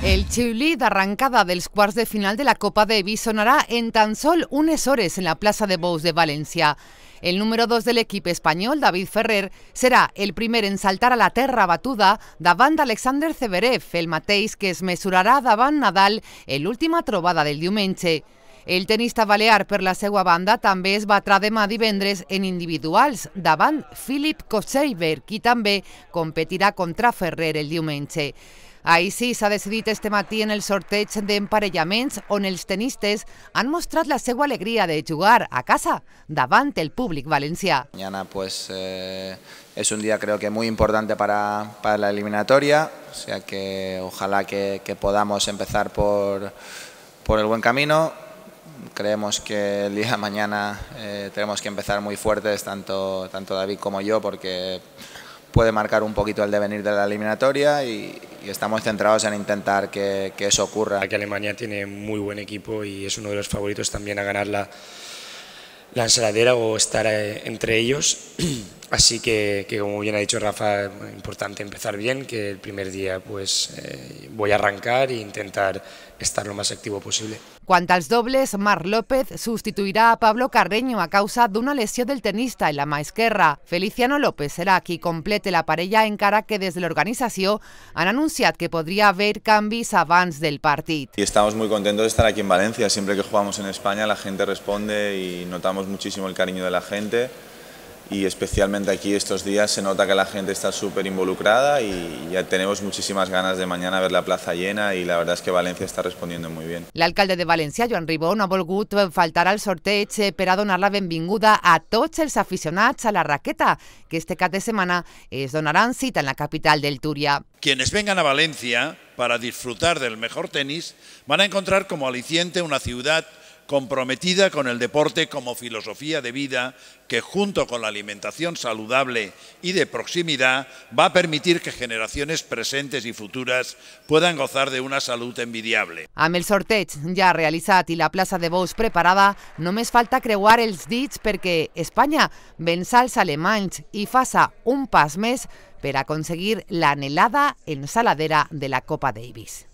El Chiuli arrancada del quarts de final de la Copa Davis sonará en tan solo unes horas en la Plaza de Bous de Valencia. El número 2 del equipo español, David Ferrer, será el primer en saltar a la terra batuda davant Alexander Zverev, el mateis que es mesurarà davant Nadal en última trobada del diumenge. El tenista balear per la segua banda també es de demà divendres en individuals davant Philip Kotzeiber, qui també competirá contra Ferrer el diumenge. Ahí sí s'ha decidit este matí en el sorteig d'emparellaments on els tenistes han mostrado la segua alegría de jugar a casa davant el públic valencià. Mañana pues, eh, es un día creo que muy importante para, la eliminatoria, o sea que ojalá que, podamos empezar por, por el buen camino creemos que el día de mañana eh, tenemos que empezar muy fuertes, tanto, tanto David como yo, porque puede marcar un poquito el devenir de la eliminatoria y, estamos centrados en intentar que, eso ocurra. Que Alemania tiene muy buen equipo y es uno de los favoritos también a ganar la, la ensaladera o estar eh, entre ellos. Así que, como bien ha dicho Rafa, es importante empezar bien, que el primer día pues eh, voy a arrancar e intentar estar lo más activo posible. Cuanto los dobles, Marc López sustituirá a Pablo Carreño a causa de una lesión del tenista en la maesquerra Feliciano López será quien complete la en cara que desde la organización han anunciado que podría haber cambios abans del partido. Y estamos muy contentos de estar aquí en Valencia. Siempre que jugamos en España la gente responde y notamos muchísimo el cariño de la gente y especialmente aquí estos días se nota que la gente está súper involucrada y ya tenemos muchísimas ganas de mañana ver la plaza llena y la verdad es que Valencia está respondiendo muy bien. El alcalde de Valencia, Joan Ribó, no ha volgut faltar al sorteig para a donar la benvinguda a tots els aficionats a la raqueta, que este cap de semana es donarán cita en la capital del Turia. Quienes vengan a Valencia para disfrutar del mejor tenis van a encontrar como aliciente una ciudad comprometida con el deporte como filosofía de vida que junto con la alimentación saludable y de proximidad va a permitir que generaciones presentes y futuras puedan gozar de una salud envidiable. A mel sorteig ya realitzat i la plaza de vos preparada, no me falta creuar els dits perquè Espanya ven els alemanys y pasa un pas para conseguir la anhelada ensaladera de la Copa Davis.